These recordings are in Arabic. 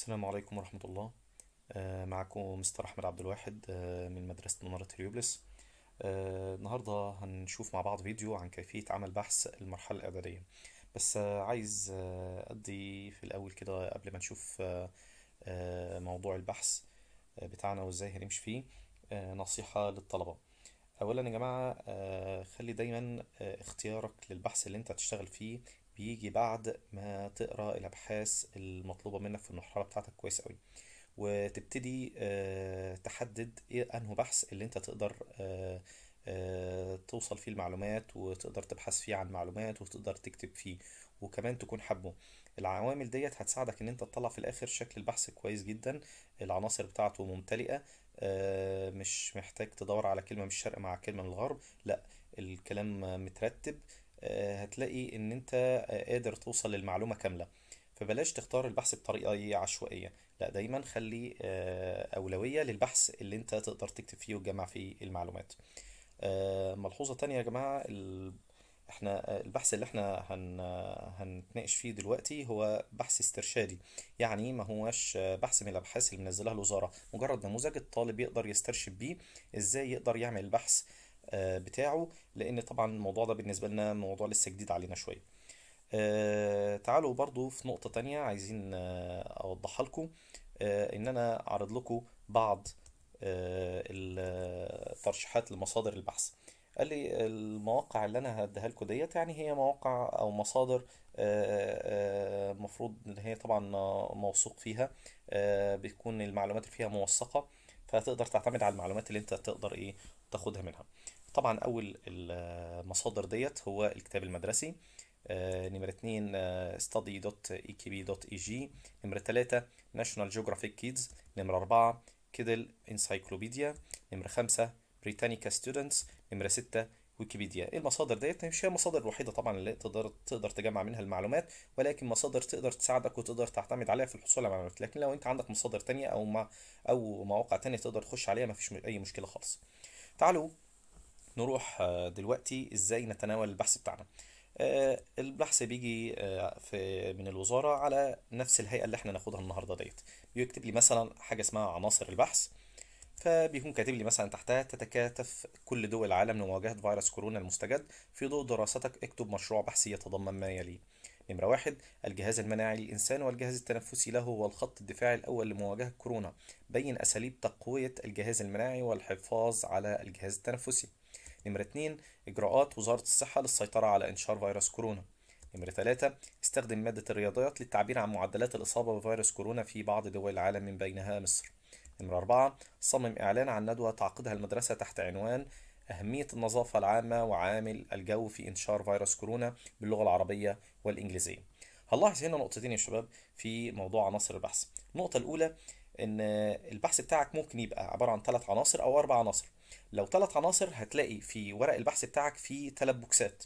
السلام عليكم ورحمة الله آه، معكم مستر أحمد عبد الواحد آه، من مدرسة منارة هليوبلس آه، النهاردة هنشوف مع بعض فيديو عن كيفية عمل بحث المرحلة الإعدادية بس عايز أدي في الأول كده قبل ما نشوف موضوع البحث بتاعنا وإزاي هنمشي فيه نصيحة للطلبة أولا يا جماعة خلي دايما اختيارك للبحث اللي انت هتشتغل فيه بيجي بعد ما تقرا الابحاث المطلوبه منك في المرحله بتاعتك كويس قوي وتبتدي آه، تحدد ايه انه بحث اللي انت تقدر آه، آه، توصل فيه المعلومات وتقدر تبحث فيه عن معلومات وتقدر تكتب فيه وكمان تكون حبه العوامل ديت هتساعدك ان انت تطلع في الاخر شكل البحث كويس جدا العناصر بتاعته ممتلئه مش محتاج تدور على كلمه من الشرق مع كلمه من الغرب لا الكلام مترتب آه، هتلاقي ان انت آه، قادر توصل للمعلومه كامله فبلاش تختار البحث بطريقه عشوائيه لا دايما خلي آه، اولويه للبحث اللي انت تقدر تكتب فيه وتجمع فيه المعلومات ملحوظه تانية يا جماعه احنا البحث اللي احنا هن... هنتناقش فيه دلوقتي هو بحث استرشادي يعني ما هوش بحث من الابحاث اللي منزلها الوزاره مجرد نموذج الطالب يقدر يسترشد بيه ازاي يقدر يعمل البحث آه، بتاعه لان طبعا الموضوع ده بالنسبه لنا موضوع لسه جديد علينا شويه آه، تعالوا برضو في نقطه تانية عايزين آه، اوضحها لكم ان انا اعرض لكم بعض الترشيحات لمصادر البحث قال لي المواقع اللي انا هديها لكم ديت يعني هي مواقع او مصادر المفروض ان هي طبعا موثوق فيها بيكون المعلومات اللي فيها موثقه فتقدر تعتمد على المعلومات اللي انت تقدر ايه تاخدها منها طبعا اول المصادر ديت هو الكتاب المدرسي آه، نمرة 2 آه، study.ekb.eg نمرة 3 National Geographic Kids نمرة 4 كيدل انسايكلوبيديا نمرة 5 بريتانيكا ستودنتس نمرة 6 ويكيبيديا ايه المصادر ديت مش طيب، هي المصادر الوحيده طبعا اللي تقدر تقدر تجمع منها المعلومات ولكن مصادر تقدر تساعدك وتقدر تعتمد عليها في الحصول على معلومات لكن لو انت عندك مصادر تانية او ما او مواقع تانية تقدر تخش عليها مفيش اي مشكله خالص تعالوا نروح آه، دلوقتي ازاي نتناول البحث بتاعنا آه، البحث بيجي آه، في من الوزاره على نفس الهيئه اللي احنا ناخدها النهارده ديت بيكتب لي مثلا حاجه اسمها عناصر البحث فبيكون كاتب لي مثلا تحتها تتكاتف كل دول العالم لمواجهة فيروس كورونا المستجد في ضوء دراستك اكتب مشروع بحثي يتضمن ما يلي نمرة واحد الجهاز المناعي للإنسان والجهاز التنفسي له هو الخط الدفاعي الأول لمواجهة كورونا بين أساليب تقوية الجهاز المناعي والحفاظ على الجهاز التنفسي نمرة اثنين إجراءات وزارة الصحة للسيطرة على انتشار فيروس كورونا نمرة ثلاثة استخدم مادة الرياضيات للتعبير عن معدلات الإصابة بفيروس كورونا في بعض دول العالم من بينها مصر نمرة أربعة صمم إعلان عن ندوة تعقدها المدرسة تحت عنوان أهمية النظافة العامة وعامل الجو في انتشار فيروس كورونا باللغة العربية والإنجليزية. هنلاحظ هنا نقطتين يا شباب في موضوع عناصر البحث. النقطة الأولى إن البحث بتاعك ممكن يبقى عبارة عن ثلاث عناصر أو أربع عناصر. لو ثلاث عناصر هتلاقي في ورق البحث بتاعك في ثلاث بوكسات.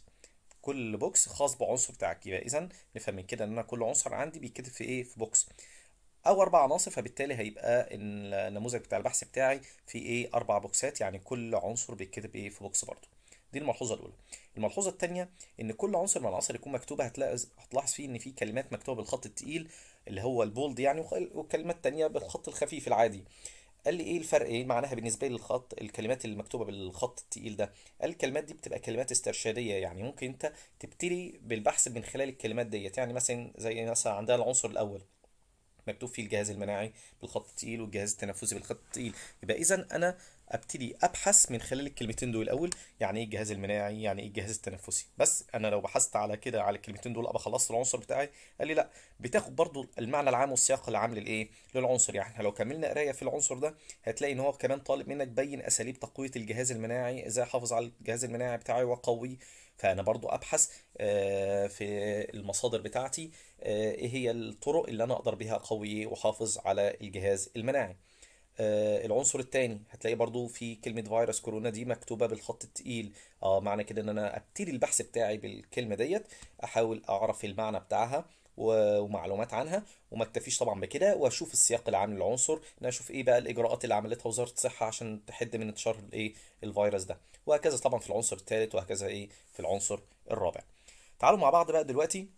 كل بوكس خاص بعنصر بتاعك يبقى إذا نفهم من كده إن أنا كل عنصر عندي بيتكتب في إيه؟ في بوكس. او اربع عناصر فبالتالي هيبقى النموذج بتاع البحث بتاعي في ايه اربع بوكسات يعني كل عنصر بيتكتب ايه في بوكس برضه دي الملحوظه الاولى الملحوظه الثانيه ان كل عنصر من العناصر يكون مكتوبه هتلاقي هتلاحظ فيه ان في كلمات مكتوبه بالخط الثقيل اللي هو البولد يعني والكلمات الثانيه بالخط الخفيف العادي قال لي ايه الفرق ايه معناها بالنسبه لي الخط الكلمات اللي مكتوبه بالخط الثقيل ده قال الكلمات دي بتبقى كلمات استرشاديه يعني ممكن انت تبتدي بالبحث من خلال الكلمات ديت يعني مثلا زي مثلا عندنا العنصر الاول مكتوب فيه الجهاز المناعي بالخط التقيل والجهاز التنفسي بالخط التقيل يبقى اذا انا ابتدي ابحث من خلال الكلمتين دول الاول يعني ايه الجهاز المناعي يعني ايه الجهاز التنفسي بس انا لو بحثت على كده على الكلمتين دول ابقى خلصت العنصر بتاعي قال لي لا بتاخد برضو المعنى العام والسياق العام للايه للعنصر يعني احنا لو كملنا قرايه في العنصر ده هتلاقي ان هو كمان طالب منك بين اساليب تقويه الجهاز المناعي ازاي احافظ على الجهاز المناعي بتاعي واقويه فانا برضو ابحث آه، في المصادر بتاعتي آه، ايه هي الطرق اللي انا اقدر بها اقوي واحافظ على الجهاز المناعي آه، العنصر الثاني هتلاقي برضو في كلمة فيروس كورونا دي مكتوبة بالخط التقيل اه معنى كده ان انا ابتدي البحث بتاعي بالكلمة ديت احاول اعرف المعنى بتاعها ومعلومات عنها وما اكتفيش طبعا بكده واشوف السياق العام للعنصر ان اشوف ايه بقى الاجراءات اللي عملتها وزاره الصحه عشان تحد من انتشار الايه الفيروس ده وهكذا طبعا في العنصر الثالث وهكذا ايه في العنصر الرابع تعالوا مع بعض بقى دلوقتي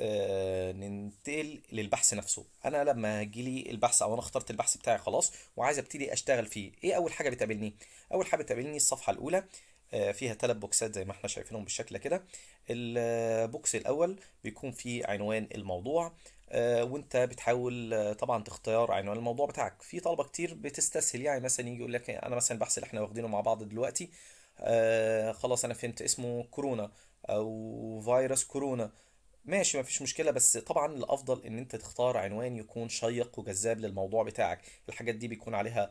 آه ننتقل للبحث نفسه انا لما لي البحث او انا اخترت البحث بتاعي خلاص وعايز ابتدي اشتغل فيه ايه اول حاجه بتقابلني اول حاجه بتقابلني الصفحه الاولى آه فيها ثلاث بوكسات زي ما احنا شايفينهم بالشكل كده البوكس الاول بيكون فيه عنوان الموضوع آه، وانت بتحاول آه، طبعا تختار عنوان الموضوع بتاعك في طلبه كتير بتستسهل يعني مثلا يجي يقول لك انا مثلا البحث اللي احنا واخدينه مع بعض دلوقتي آه، خلاص انا فهمت اسمه كورونا او فيروس كورونا ماشي مفيش مشكله بس طبعا الافضل ان انت تختار عنوان يكون شيق وجذاب للموضوع بتاعك الحاجات دي بيكون عليها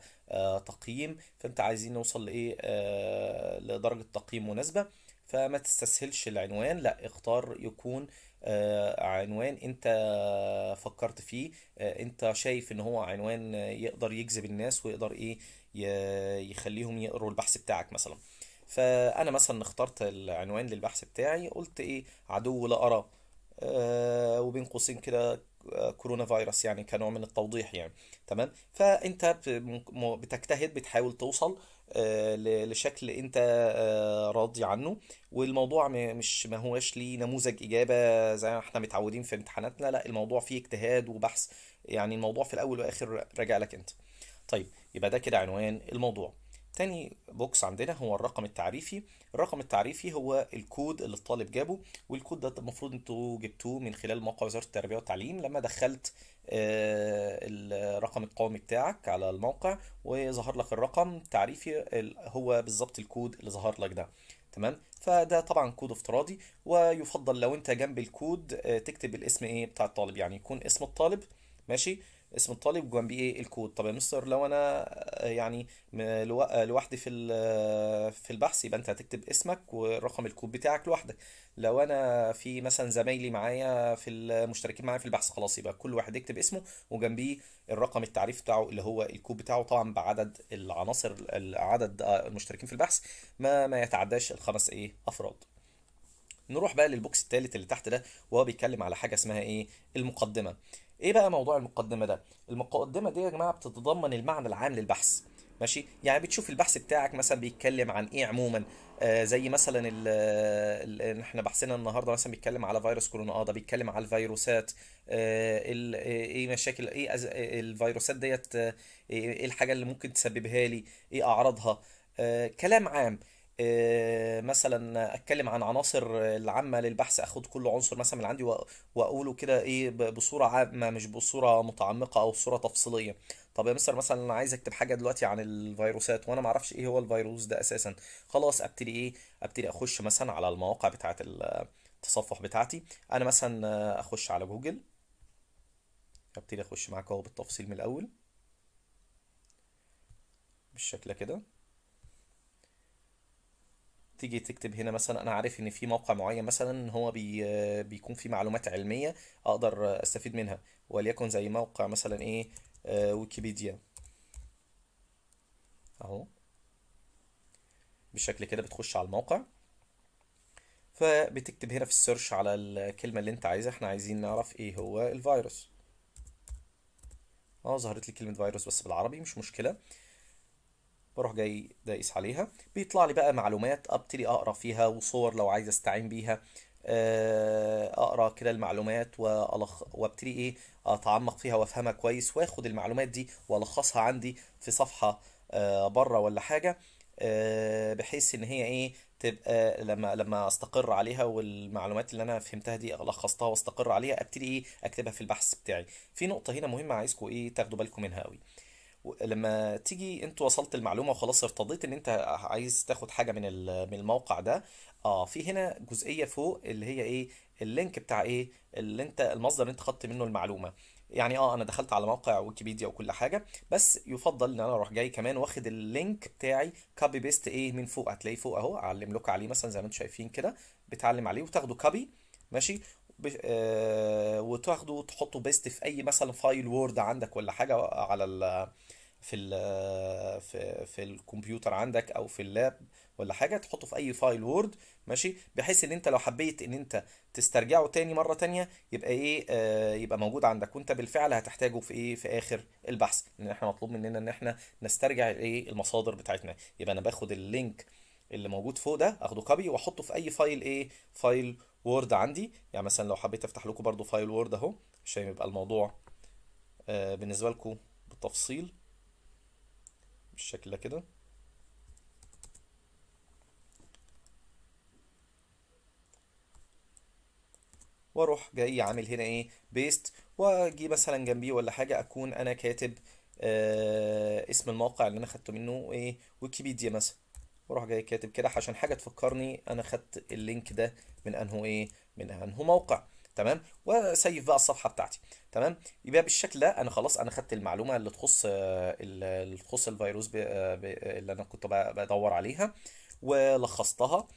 تقييم فانت عايزين نوصل لايه لدرجه تقييم مناسبه فما تستسهلش العنوان لا اختار يكون آه، عنوان انت فكرت فيه آه، انت شايف ان هو عنوان يقدر يجذب الناس ويقدر ايه يخليهم يقروا البحث بتاعك مثلا فانا مثلا اخترت العنوان للبحث بتاعي قلت ايه عدو لا ارى آه، وبين قوسين كده كورونا فيروس يعني كنوع من التوضيح يعني تمام فانت بتجتهد بتحاول توصل آه، لشكل انت آه، راضي عنه والموضوع مش ما هوش ليه نموذج اجابه زي ما احنا متعودين في امتحاناتنا لا الموضوع فيه اجتهاد وبحث يعني الموضوع في الاول والاخر راجع لك انت طيب يبقى ده كده عنوان الموضوع تاني بوكس عندنا هو الرقم التعريفي الرقم التعريفي هو الكود اللي الطالب جابه والكود ده المفروض انتوا جبتوه من خلال موقع وزاره التربيه والتعليم لما دخلت آه، الرقم القومي بتاعك على الموقع وظهر لك الرقم تعريفي هو بالظبط الكود اللي ظهر لك ده تمام فده طبعا كود افتراضي ويفضل لو انت جنب الكود آه، تكتب الاسم ايه بتاع الطالب يعني يكون اسم الطالب ماشي اسم الطالب جنب ايه الكود طب يا مستر لو انا آه، يعني آه، لوحدي في آه، في البحث يبقى انت هتكتب اسمك ورقم الكود بتاعك لوحدك لو انا في مثلا زمايلي معايا في المشتركين معايا في البحث خلاص يبقى كل واحد يكتب اسمه وجنبيه الرقم التعريف بتاعه اللي هو الكود بتاعه طبعا بعدد العناصر عدد المشتركين في البحث ما ما يتعداش الخمس ايه افراد نروح بقى للبوكس الثالث اللي تحت ده وهو بيتكلم على حاجه اسمها ايه المقدمه ايه بقى موضوع المقدمه ده المقدمه دي يا جماعه بتتضمن المعنى العام للبحث ماشي يعني بتشوف البحث بتاعك مثلا بيتكلم عن ايه عموما آه زي مثلا ان احنا بحثنا النهارده مثلا بيتكلم على فيروس كورونا اه ده بيتكلم على الفيروسات آه, آه، ايه مشاكل ايه أز... آه، الفيروسات ديت آه، إيه،, ايه الحاجه اللي ممكن تسببها لي ايه اعراضها آه كلام عام آه، مثلا اتكلم عن عناصر العامه للبحث اخد كل عنصر مثلا من عندي واقوله كده ايه بصوره عامه مش بصوره متعمقه او صوره تفصيليه طب يا مستر مثلا انا عايز اكتب حاجه دلوقتي عن الفيروسات وانا ما اعرفش ايه هو الفيروس ده اساسا خلاص ابتدي ايه ابتدي اخش مثلا على المواقع بتاعه التصفح بتاعتي انا مثلا اخش على جوجل ابتدي اخش معاك اهو بالتفصيل من الاول بالشكل كده تيجي تكتب هنا مثلا انا عارف ان في موقع معين مثلا هو بي بيكون فيه معلومات علميه اقدر استفيد منها وليكن زي موقع مثلا ايه آه، ويكيبيديا اهو بالشكل كده بتخش على الموقع فبتكتب هنا في السيرش على الكلمه اللي انت عايزها احنا عايزين نعرف ايه هو الفيروس اه ظهرت لي كلمه فيروس بس بالعربي مش مشكله بروح جاي دايس عليها بيطلع لي بقى معلومات ابتدي اقرا فيها وصور لو عايز استعين بيها آه، اقرا كده المعلومات والخ وابتدي ايه اتعمق فيها وافهمها كويس واخد المعلومات دي والخصها عندي في صفحه آه، بره ولا حاجه آه، بحيث ان هي ايه تبقى لما لما استقر عليها والمعلومات اللي انا فهمتها دي لخصتها واستقر عليها ابتدي ايه اكتبها في البحث بتاعي في نقطه هنا مهمه عايزكم ايه تاخدوا بالكم منها قوي لما تيجي انت وصلت المعلومه وخلاص ارتضيت ان انت عايز تاخد حاجه من من الموقع ده اه في هنا جزئيه فوق اللي هي ايه اللينك بتاع ايه اللي انت المصدر اللي انت خدت منه المعلومه يعني اه انا دخلت على موقع ويكيبيديا وكل حاجه بس يفضل ان انا اروح جاي كمان واخد اللينك بتاعي كوبي بيست ايه من فوق هتلاقيه فوق اهو اعلم لكم عليه مثلا زي ما انتم شايفين كده بتعلم عليه وتاخده كوبي ماشي آه... وتاخده وتحطه بيست في اي مثلا فايل وورد عندك ولا حاجه على ال... في ال... في في الكمبيوتر عندك او في اللاب ولا حاجه تحطه في اي فايل وورد ماشي بحيث ان انت لو حبيت ان انت تسترجعه تاني مره تانية يبقى ايه آه يبقى موجود عندك وانت بالفعل هتحتاجه في ايه في اخر البحث لان احنا مطلوب مننا ان احنا نسترجع ايه المصادر بتاعتنا يبقى انا باخد اللينك اللي موجود فوق ده اخده كوبي واحطه في اي فايل ايه فايل وورد عندي يعني مثلا لو حبيت افتح لكم برضو فايل وورد اهو عشان يبقى الموضوع آه، بالنسبه لكم بالتفصيل بالشكل ده كده واروح جاي عامل هنا ايه بيست واجي مثلا جنبيه ولا حاجه اكون انا كاتب آه اسم الموقع اللي انا خدته منه ايه ويكيبيديا مثلا واروح جاي كاتب كده عشان حاجه تفكرني انا خدت اللينك ده من انه ايه من انه موقع تمام واسيف بقى الصفحه بتاعتي تمام يبقى بالشكل ده انا خلاص انا خدت المعلومه اللي تخص آه، اللي تخص الفيروس آه، اللي انا كنت بدور عليها ولخصتها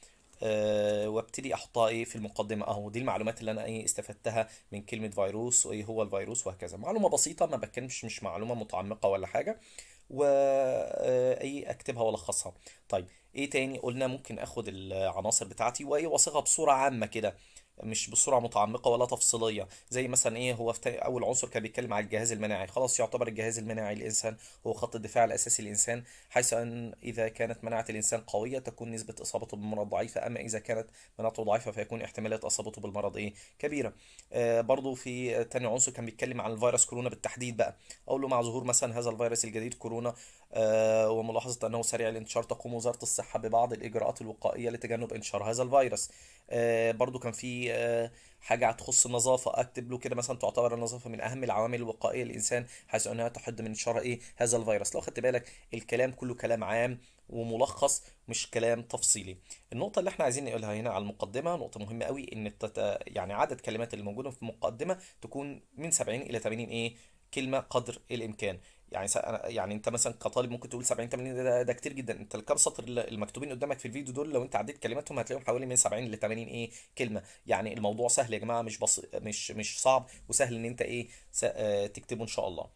أه وابتدي احطها ايه في المقدمه اهو دي المعلومات اللي انا ايه استفدتها من كلمه فيروس وايه هو الفيروس وهكذا معلومه بسيطه ما بتكلمش مش معلومه متعمقه ولا حاجه وايه آه، اكتبها والخصها طيب ايه تاني قلنا ممكن اخد العناصر بتاعتي واي واصغها بصوره عامه كده مش بصوره متعمقه ولا تفصيليه زي مثلا ايه هو في اول عنصر كان بيتكلم على الجهاز المناعي خلاص يعتبر الجهاز المناعي الانسان هو خط الدفاع الاساسي للانسان حيث ان اذا كانت مناعه الانسان قويه تكون نسبه اصابته بالمرض ضعيفه اما اذا كانت مناعته ضعيفه فيكون احتمالات اصابته بالمرض ايه كبيره آه برضو في تاني عنصر كان بيتكلم عن الفيروس كورونا بالتحديد بقى اقول له مع ظهور مثلا هذا الفيروس الجديد كورونا آه، وملاحظة أنه سريع الانتشار تقوم وزارة الصحة ببعض الإجراءات الوقائية لتجنب انتشار هذا الفيروس آه، برضو كان في آه، حاجة تخص النظافة أكتب له كده مثلا تعتبر النظافة من أهم العوامل الوقائية للإنسان حيث أنها تحد من انتشار إيه هذا الفيروس لو خدت بالك الكلام كله كلام عام وملخص مش كلام تفصيلي النقطه اللي احنا عايزين نقولها هنا على المقدمه نقطه مهمه قوي ان التت... يعني عدد كلمات اللي موجوده في المقدمه تكون من 70 الى 80 ايه كلمه قدر الامكان يعني يعني انت مثلا كطالب ممكن تقول 70 80 ده, ده كتير جدا انت الكام سطر المكتوبين قدامك في الفيديو دول لو انت عديت كلماتهم هتلاقيهم حوالي من 70 ل 80 ايه كلمه يعني الموضوع سهل يا جماعه مش بص... مش مش صعب وسهل ان انت ايه س... آه تكتبه ان شاء الله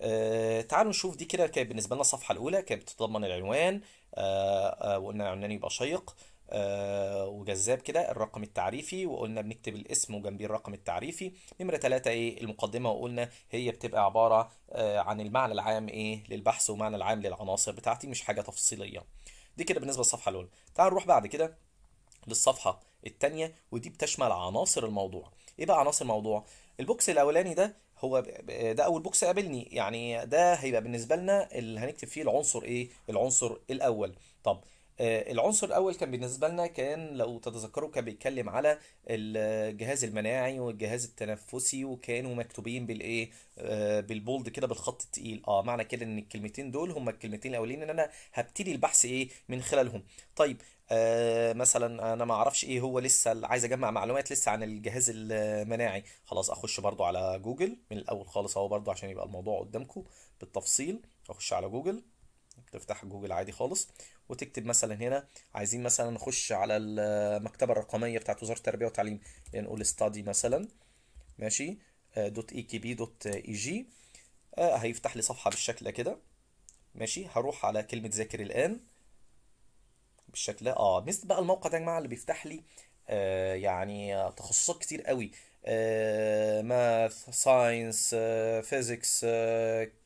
آه تعالوا نشوف دي كده كانت بالنسبه لنا الصفحه الاولى كانت بتتضمن العنوان آه آه وقلنا العنوان يبقى شيق آه، وجذاب كده الرقم التعريفي وقلنا بنكتب الاسم وجنبيه الرقم التعريفي نمرة ثلاثة ايه المقدمة وقلنا هي بتبقى عبارة آه، عن المعنى العام ايه للبحث ومعنى العام للعناصر بتاعتي مش حاجة تفصيلية دي كده بالنسبة للصفحة الأولى تعال نروح بعد كده للصفحة الثانية ودي بتشمل عناصر الموضوع ايه بقى عناصر الموضوع البوكس الاولاني ده هو ده اول بوكس قابلني يعني ده هيبقى بالنسبه لنا اللي هنكتب فيه العنصر ايه العنصر الاول طب آه، العنصر الاول كان بالنسبه لنا كان لو تتذكروا كان بيتكلم على الجهاز المناعي والجهاز التنفسي وكانوا مكتوبين بالايه آه، بالبولد كده بالخط التقيل اه معنى كده ان الكلمتين دول هم الكلمتين الاولين ان انا هبتدي البحث ايه من خلالهم طيب آه مثلا انا ما اعرفش ايه هو لسه عايز اجمع معلومات لسه عن الجهاز المناعي خلاص اخش برضو على جوجل من الاول خالص اهو برضو عشان يبقى الموضوع قدامكم بالتفصيل اخش على جوجل تفتح جوجل عادي خالص وتكتب مثلا هنا عايزين مثلا نخش على المكتبه الرقميه بتاعت وزاره التربيه والتعليم يعني نقول ستادي مثلا ماشي دوت اي كي بي دوت اي جي هيفتح لي صفحه بالشكل كده ماشي هروح على كلمه ذاكر الان بالشكل ده اه مست بقى الموقع ده يا جماعه اللي بيفتح لي آه يعني تخصصات كتير قوي ماث ساينس فيزيكس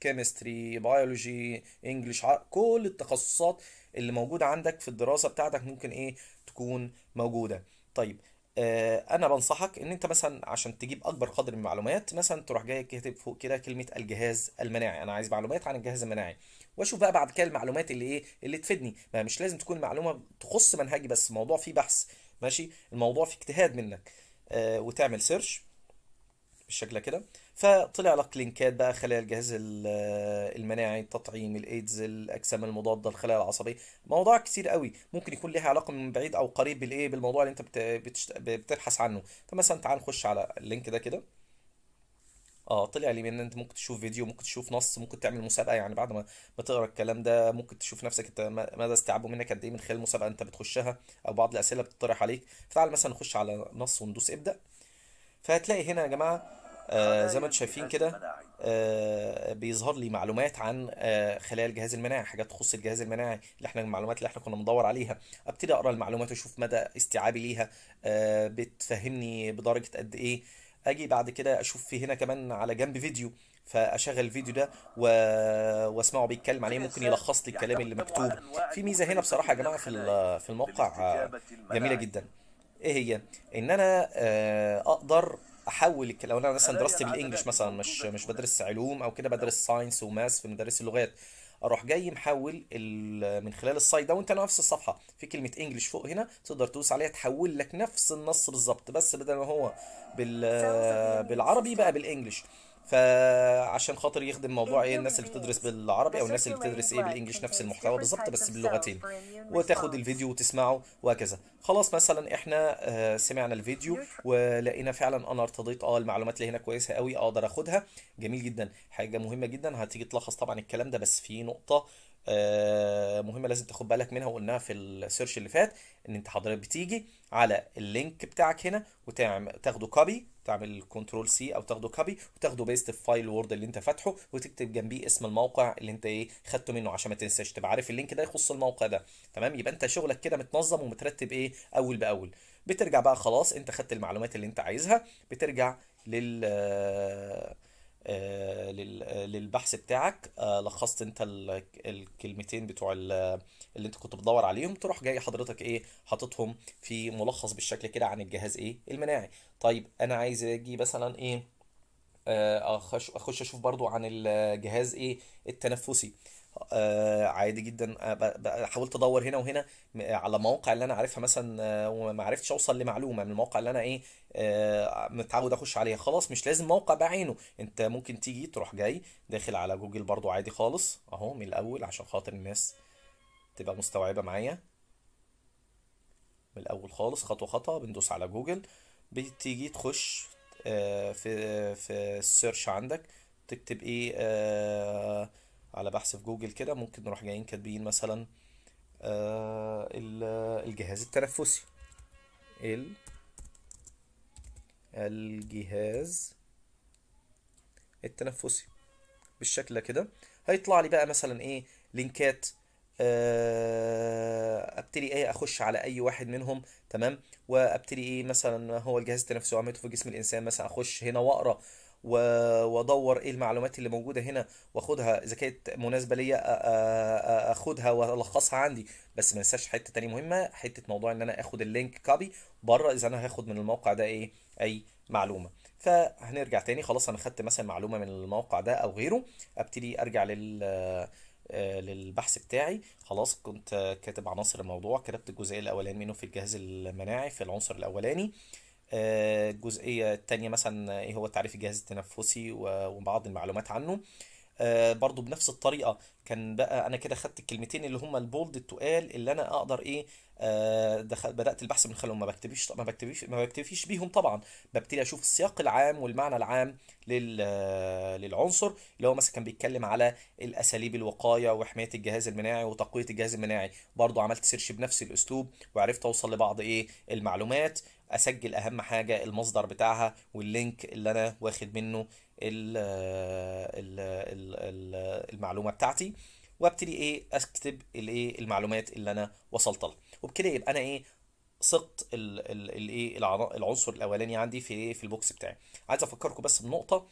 كيمستري بيولوجي انجلش كل التخصصات اللي موجوده عندك في الدراسه بتاعتك ممكن ايه تكون موجوده طيب آه، انا بنصحك ان انت مثلا عشان تجيب اكبر قدر من المعلومات مثلا تروح جاي كاتب فوق كده كلمه الجهاز المناعي انا عايز معلومات عن الجهاز المناعي واشوف بقى بعد كده المعلومات اللي ايه اللي تفيدني ما مش لازم تكون معلومه تخص منهجي بس الموضوع فيه بحث ماشي الموضوع فيه اجتهاد منك آه، وتعمل سيرش بالشكل كده فطلع لك لينكات بقى خلايا الجهاز آه، المناعي التطعيم الايدز الاجسام المضاده الخلايا العصبيه مواضيع كتير قوي ممكن يكون ليها علاقه من بعيد او قريب بالايه بالموضوع اللي انت بتبحث عنه فمثلا تعال نخش على اللينك ده كده اه طلع لي ان انت ممكن تشوف فيديو ممكن تشوف نص ممكن تعمل مسابقه يعني بعد ما ما تقرا الكلام ده ممكن تشوف نفسك انت مدى استيعابه منك قد ايه من خلال المسابقه انت بتخشها او بعض الاسئله بتطرح عليك فتعال مثلا نخش على نص وندوس ابدا فهتلاقي هنا يا جماعه آه زي ما انتم شايفين كده آه بيظهر لي معلومات عن آه خلايا الجهاز المناعي حاجات تخص الجهاز المناعي اللي احنا المعلومات اللي احنا كنا بندور عليها ابتدي اقرا المعلومات واشوف مدى استيعابي ليها آه، بتفهمني بدرجه قد ايه اجي بعد كده اشوف في هنا كمان على جنب فيديو فاشغل الفيديو ده و... واسمعه بيتكلم عليه ممكن يلخص لي الكلام اللي مكتوب في ميزه هنا بصراحه يا جماعه في في الموقع آه، جميله جدا ايه هي ان انا آه، اقدر احول الكلام لو انا مثلا دراستي بالانجلش مثلا مش مش بدرس علوم او كده بدرس ساينس وماس في مدارس اللغات اروح جاي محول من خلال السايد داون انت نفس الصفحه في كلمه انجلش فوق هنا تقدر تدوس عليها تحول لك نفس النص بالظبط بس بدل ما هو بال بالعربي بقى بالانجلش فعشان خاطر يخدم موضوع ايه الناس اللي بتدرس بالعربي او الناس اللي بتدرس ايه بالانجلش نفس المحتوى بالظبط بس باللغتين وتاخد الفيديو وتسمعه وهكذا خلاص مثلا احنا آه، سمعنا الفيديو ولقينا فعلا انا ارتضيت اه المعلومات اللي هنا كويسه قوي اقدر اخدها جميل جدا حاجه مهمه جدا هتيجي تلخص طبعا الكلام ده بس في نقطه آه، مهمه لازم تاخد بالك منها وقلناها في السيرش اللي فات ان انت حضرتك بتيجي على اللينك بتاعك هنا وتعمل تاخده كوبي تعمل كنترول سي او تاخده كوبي وتاخده بيست في فايل وورد اللي انت فاتحه وتكتب جنبيه اسم الموقع اللي انت ايه خدته منه عشان ما تنساش تبقى عارف اللينك ده يخص الموقع ده تمام يبقى انت شغلك كده متنظم ومترتب ايه اول باول بترجع بقى خلاص انت خدت المعلومات اللي انت عايزها بترجع لل آه، آه، للبحث بتاعك آه، لخصت انت الكلمتين بتوع اللي انت كنت بتدور عليهم تروح جاي حضرتك ايه حاططهم في ملخص بالشكل كده عن الجهاز ايه المناعي طيب انا عايز اجي مثلا ايه آه، اخش اشوف برضو عن الجهاز ايه التنفسي آه، عادي جدا آه، حاولت ادور هنا وهنا على مواقع اللي انا عارفها مثلا آه، وما عرفتش اوصل لمعلومه من المواقع اللي انا ايه متعود اخش عليها خلاص مش لازم موقع بعينه انت ممكن تيجي تروح جاي داخل على جوجل برضو عادي خالص اهو من الاول عشان خاطر الناس تبقى مستوعبه معايا من الاول خالص خطوه خطوه بندوس على جوجل بتيجي تخش في في السيرش عندك تكتب ايه على بحث في جوجل كده ممكن نروح جايين كاتبين مثلا آه، الجهاز التنفسي ال الجهاز التنفسي بالشكل كده هيطلع لي بقى مثلا ايه لينكات آه، ابتدي ايه اخش على اي واحد منهم تمام وابتدي ايه مثلا هو الجهاز التنفسي وعملته في جسم الانسان مثلا اخش هنا واقرا وادور ايه المعلومات اللي موجوده هنا واخدها اذا كانت مناسبه ليا اخدها والخصها عندي بس ما انساش حته تانية مهمه حته موضوع ان انا اخد اللينك كوبي بره اذا انا هاخد من الموقع ده ايه اي معلومه فهنرجع تاني خلاص انا خدت مثلا معلومه من الموقع ده او غيره ابتدي ارجع لل آه، للبحث بتاعي خلاص كنت كاتب عناصر الموضوع كتبت الجزئيه الاولاني منه في الجهاز المناعي في العنصر الاولاني آه الجزئيه الثانيه مثلا ايه هو تعريف الجهاز التنفسي وبعض المعلومات عنه آه، برضو بنفس الطريقه كان بقى انا كده خدت الكلمتين اللي هم البولد التقال اللي انا اقدر ايه آه، دخل بدات البحث من خلالهم ما بكتبش ما بكتبش ما بكتفيش بيهم طبعا ببتدي اشوف السياق العام والمعنى العام لل للعنصر اللي هو مثلا كان بيتكلم على الاساليب الوقايه وحمايه الجهاز المناعي وتقويه الجهاز المناعي برضو عملت سيرش بنفس الاسلوب وعرفت اوصل لبعض ايه المعلومات اسجل اهم حاجه المصدر بتاعها واللينك اللي انا واخد منه الـ الـ الـ المعلومه بتاعتي وابتدي ايه اكتب الايه المعلومات اللي انا وصلت لها وبكده يبقى انا ايه سقط الايه العنصر الاولاني عندي في ايه، في البوكس بتاعي عايز افكركم بس بنقطه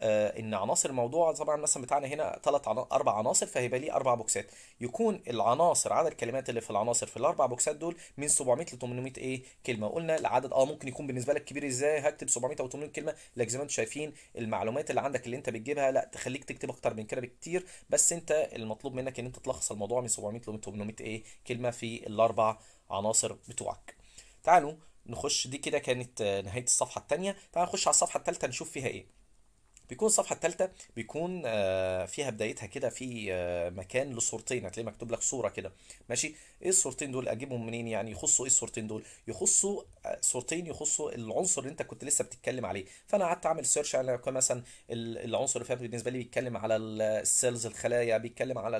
آه، ان عناصر الموضوع طبعا مثلا بتاعنا هنا ثلاث اربع عناصر فهيبقى ليه اربع بوكسات يكون العناصر عدد الكلمات اللي في العناصر في الاربع بوكسات دول من 700 ل 800 ايه كلمه قلنا العدد اه ممكن يكون بالنسبه لك كبير ازاي هكتب 700 او 800 كلمه لكن زي ما انتم شايفين المعلومات اللي عندك اللي انت بتجيبها لا تخليك تكتب اكتر من كده بكتير بس انت المطلوب منك ان انت تلخص الموضوع من 700 ل 800 ايه كلمه في الاربع عناصر بتوعك تعالوا نخش دي كده كانت نهايه الصفحه الثانيه تعالوا نخش على الصفحه الثالثه نشوف فيها ايه بيكون الصفحه الثالثه بيكون آه، فيها بدايتها كده في آه، مكان لصورتين هتلاقي مكتوب لك صوره كده ماشي ايه الصورتين دول اجيبهم منين يعني يخصوا ايه الصورتين دول يخصوا آه، صورتين يخصوا العنصر اللي انت كنت لسه بتتكلم عليه فانا قعدت اعمل سيرش على مثلا العنصر اللي فات بالنسبه لي بيتكلم على السيلز الخلايا بيتكلم على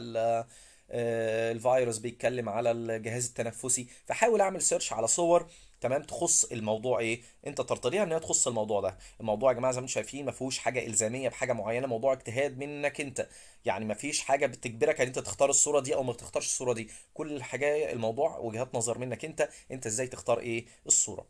الفيروس بيتكلم على الجهاز التنفسي فحاول اعمل سيرش على صور تمام تخص الموضوع ايه انت ترتضيها ان هي تخص الموضوع ده الموضوع يا جماعه زي ما انتم شايفين ما فيهوش حاجه الزاميه بحاجه معينه موضوع اجتهاد منك انت يعني ما فيش حاجه بتجبرك ان انت تختار الصوره دي او ما تختارش الصوره دي كل الحاجه الموضوع وجهات نظر منك انت انت ازاي تختار ايه الصوره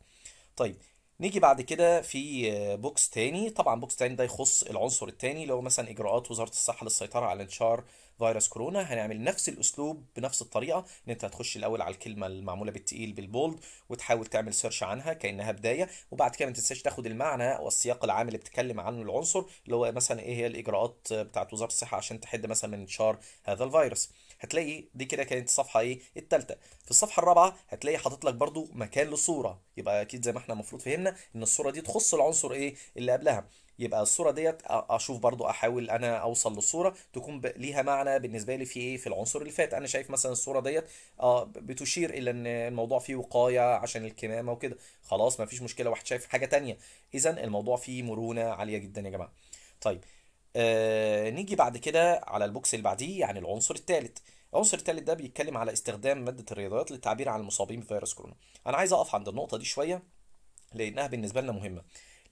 طيب نيجي بعد كده في بوكس تاني طبعا بوكس تاني ده يخص العنصر التاني اللي هو مثلا اجراءات وزاره الصحه للسيطره على انتشار فيروس كورونا هنعمل نفس الاسلوب بنفس الطريقه ان انت هتخش الاول على الكلمه المعموله بالتقيل بالبولد وتحاول تعمل سيرش عنها كانها بدايه وبعد كده ما تنساش تاخد المعنى والسياق العام اللي بتتكلم عنه العنصر اللي هو مثلا ايه هي الاجراءات بتاعت وزاره الصحه عشان تحد مثلا من انتشار هذا الفيروس هتلاقي دي كده كانت الصفحه ايه الثالثه في الصفحه الرابعه هتلاقي حاطط لك برده مكان للصوره يبقى اكيد زي ما احنا المفروض فهمنا ان الصوره دي تخص العنصر ايه اللي قبلها يبقى الصوره ديت اشوف برضو احاول انا اوصل للصوره تكون ليها معنى بالنسبه لي في ايه في العنصر اللي فات انا شايف مثلا الصوره ديت اه بتشير الى ان الموضوع فيه وقايه عشان الكمامه وكده خلاص ما فيش مشكله واحد شايف حاجه تانية اذا الموضوع فيه مرونه عاليه جدا يا جماعه طيب آه نيجي بعد كده على البوكس اللي بعديه يعني العنصر الثالث العنصر الثالث ده بيتكلم على استخدام ماده الرياضيات للتعبير عن المصابين بفيروس كورونا انا عايز اقف عند النقطه دي شويه لانها بالنسبه لنا مهمه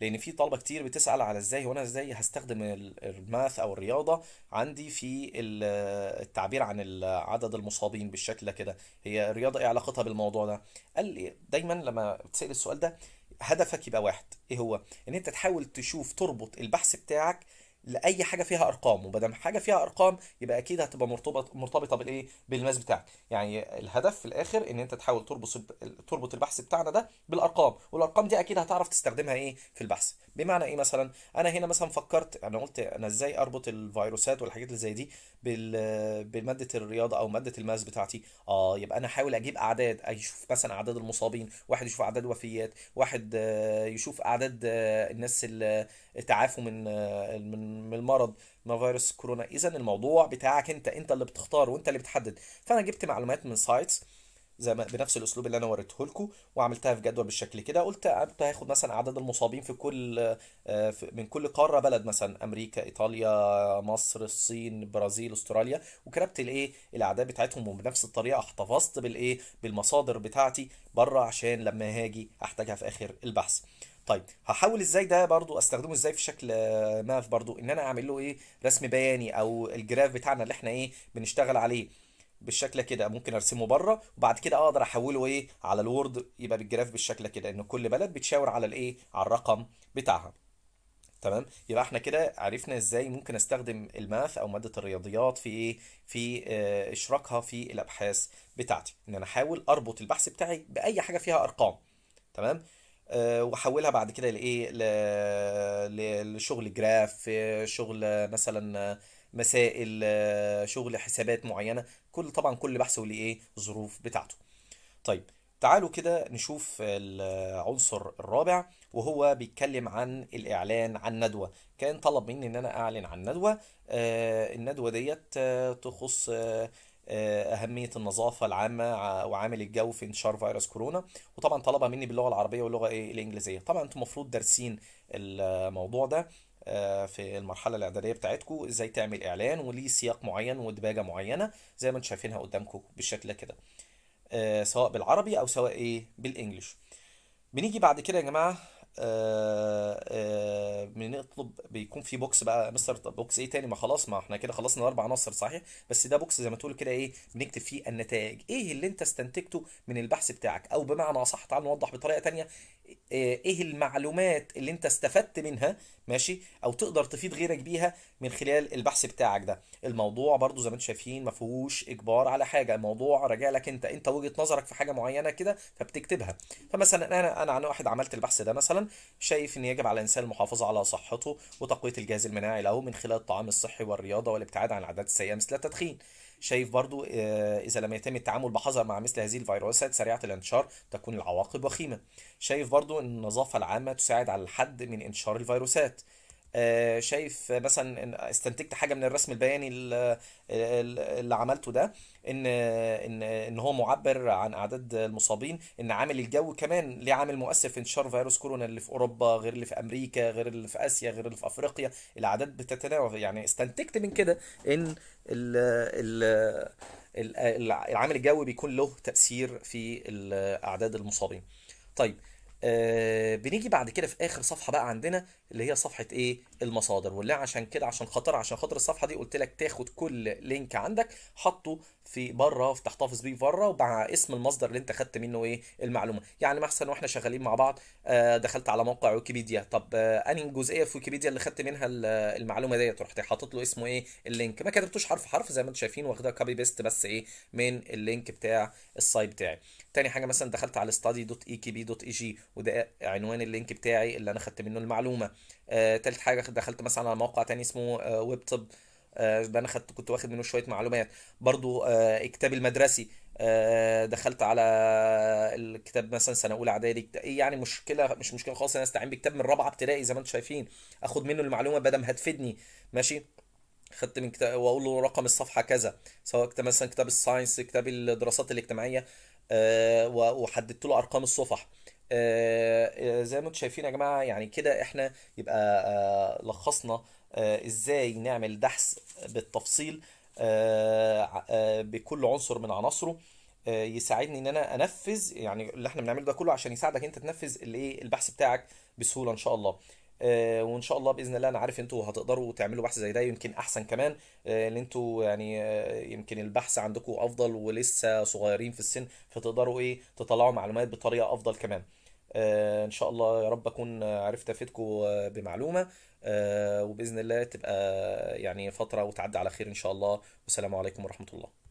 لان في طلبه كتير بتسال على ازاي وانا ازاي هستخدم الماث او الرياضه عندي في التعبير عن عدد المصابين بالشكل ده كده هي الرياضه ايه علاقتها بالموضوع ده قال دايما لما بتسال السؤال ده هدفك يبقى واحد ايه هو ان انت تحاول تشوف تربط البحث بتاعك لاي حاجه فيها ارقام وما دام حاجه فيها ارقام يبقى اكيد هتبقى مرتبط مرتبطه بالايه بالماس بتاعك يعني الهدف في الاخر ان انت تحاول تربط تربط البحث بتاعنا ده بالارقام والارقام دي اكيد هتعرف تستخدمها ايه في البحث بمعنى ايه مثلا انا هنا مثلا فكرت انا قلت انا ازاي اربط الفيروسات والحاجات اللي زي دي بماده الرياضه او ماده الماس بتاعتي اه يبقى انا احاول اجيب اعداد اشوف مثلا اعداد المصابين واحد يشوف اعداد وفيات واحد آه، يشوف اعداد آه، الناس اللي تعافوا من آه، من من المرض ما فيروس كورونا اذا الموضوع بتاعك انت انت اللي بتختار وانت اللي بتحدد فانا جبت معلومات من سايتس زي ما بنفس الاسلوب اللي انا وريته لكم وعملتها في جدول بالشكل كده قلت انت هاخد مثلا عدد المصابين في كل آه، من كل قاره بلد مثلا امريكا ايطاليا مصر الصين البرازيل استراليا وكتبت الايه الاعداد بتاعتهم وبنفس الطريقه احتفظت بالايه بالمصادر بتاعتي بره عشان لما هاجي احتاجها في اخر البحث طيب هحاول ازاي ده برضو استخدمه ازاي في شكل آه، ماف برضو ان انا اعمل له ايه رسم بياني او الجراف بتاعنا اللي احنا ايه بنشتغل عليه بالشكل كده ممكن ارسمه بره وبعد كده اقدر احوله ايه على الوورد يبقى بالجراف بالشكل كده ان كل بلد بتشاور على الايه على الرقم بتاعها تمام يبقى احنا كده عرفنا ازاي ممكن استخدم الماث او ماده الرياضيات في ايه في آه، اشراكها في الابحاث بتاعتي ان انا احاول اربط البحث بتاعي باي حاجه فيها ارقام تمام آه، واحولها بعد كده لايه لشغل جراف شغل مثلا مسائل شغل حسابات معينه كل طبعا كل بحث وليه ايه الظروف بتاعته طيب تعالوا كده نشوف العنصر الرابع وهو بيتكلم عن الإعلان عن ندوة كان طلب مني إن أنا أعلن عن ندوة آه، الندوة ديت آه، تخص آه، اهميه النظافه العامه وعامل الجو في انتشار فيروس كورونا وطبعا طلبها مني باللغه العربيه واللغه ايه الانجليزيه طبعا انتم المفروض دارسين الموضوع ده آه، في المرحله الاعداديه بتاعتكم ازاي تعمل اعلان وليه سياق معين ودباجه معينه زي ما انتم شايفينها قدامكم بالشكل كده آه، سواء بالعربي او سواء ايه بالانجلش بنيجي بعد كده يا جماعه بنطلب آه، آه، بيكون في بوكس بقى مستر بوكس ايه تاني ما خلاص ما احنا كده خلصنا الاربع عناصر صحيح بس ده بوكس زي ما تقول كده ايه بنكتب فيه النتائج ايه اللي انت استنتجته من البحث بتاعك او بمعنى اصح تعال نوضح بطريقه تانية آه، ايه المعلومات اللي انت استفدت منها ماشي او تقدر تفيد غيرك بيها من خلال البحث بتاعك ده الموضوع برضو زي ما انتم شايفين ما فيهوش اجبار على حاجه الموضوع راجع لك انت انت وجهه نظرك في حاجه معينه كده فبتكتبها فمثلا انا انا عن واحد عملت البحث ده مثلا شايف ان يجب على الانسان المحافظه على صحته وتقويه الجهاز المناعي له من خلال الطعام الصحي والرياضه والابتعاد عن العادات السيئه مثل التدخين شايف برضو آه، إذا لم يتم التعامل بحذر مع مثل هذه الفيروسات سريعة الانتشار تكون العواقب وخيمة شايف برضو أن النظافة العامة تساعد على الحد من انتشار الفيروسات آه، شايف مثلا استنتجت حاجه من الرسم البياني اللي عملته ده ان ان ان هو معبر عن اعداد المصابين ان عامل الجو كمان ليه عامل مؤثر في انتشار فيروس كورونا اللي في اوروبا غير اللي في امريكا غير اللي في اسيا غير اللي في افريقيا الاعداد بتتناوب يعني استنتجت من كده ان ال ال العامل الجوي بيكون له تاثير في اعداد المصابين طيب آه، بنيجي بعد كده في اخر صفحه بقى عندنا اللي هي صفحه ايه المصادر واللي عشان كده عشان خاطر عشان خاطر الصفحه دي قلت لك تاخد كل لينك عندك حطه في بره تحتفظ بيه بره وبع اسم المصدر اللي انت خدت منه ايه المعلومه يعني مثلا واحنا شغالين مع بعض آه، دخلت على موقع ويكيبيديا طب اني آه، انهي جزئيه في ويكيبيديا اللي خدت منها المعلومه ديت رحت حاطط له اسمه ايه اللينك ما كتبتوش حرف حرف زي ما انتم شايفين واخدها كوبي بيست بس ايه من اللينك بتاع السايت بتاعي تاني حاجه مثلا دخلت على study.ekb.eg وده عنوان اللينك بتاعي اللي انا خدت منه المعلومه آه حاجه دخلت مثلا على موقع تاني اسمه آه ويب طب آه ده انا خدت كنت واخد منه شويه معلومات برضو آه الكتاب المدرسي آه دخلت على الكتاب مثلا سنه اولى اعدادي يعني مشكله مش مشكله خالص انا استعين بكتاب من رابعه ابتدائي زي ما انتم شايفين اخد منه المعلومه بدل ما هتفيدني ماشي خدت من كتاب واقول له رقم الصفحه كذا سواء كتاب مثلا كتاب الساينس كتاب الدراسات الاجتماعيه أه وحددت له ارقام الصفح آه، آه، زي ما انتم شايفين يا جماعه يعني كده احنا يبقى آه، لخصنا ازاي نعمل دحس بالتفصيل بكل عنصر من عناصره يساعدني ان انا انفذ يعني اللي احنا بنعمله ده كله عشان يساعدك انت تنفذ الايه البحث بتاعك بسهوله ان شاء الله وان شاء الله باذن الله انا عارف انتوا هتقدروا تعملوا بحث زي ده يمكن احسن كمان ان انتوا يعني يمكن البحث عندكم افضل ولسه صغيرين في السن فتقدروا ايه تطلعوا معلومات بطريقه افضل كمان آه، ان شاء الله يا رب اكون عرفت افيدكم آه، بمعلومه آه، وباذن الله تبقى يعني فتره وتعدي على خير ان شاء الله والسلام عليكم ورحمه الله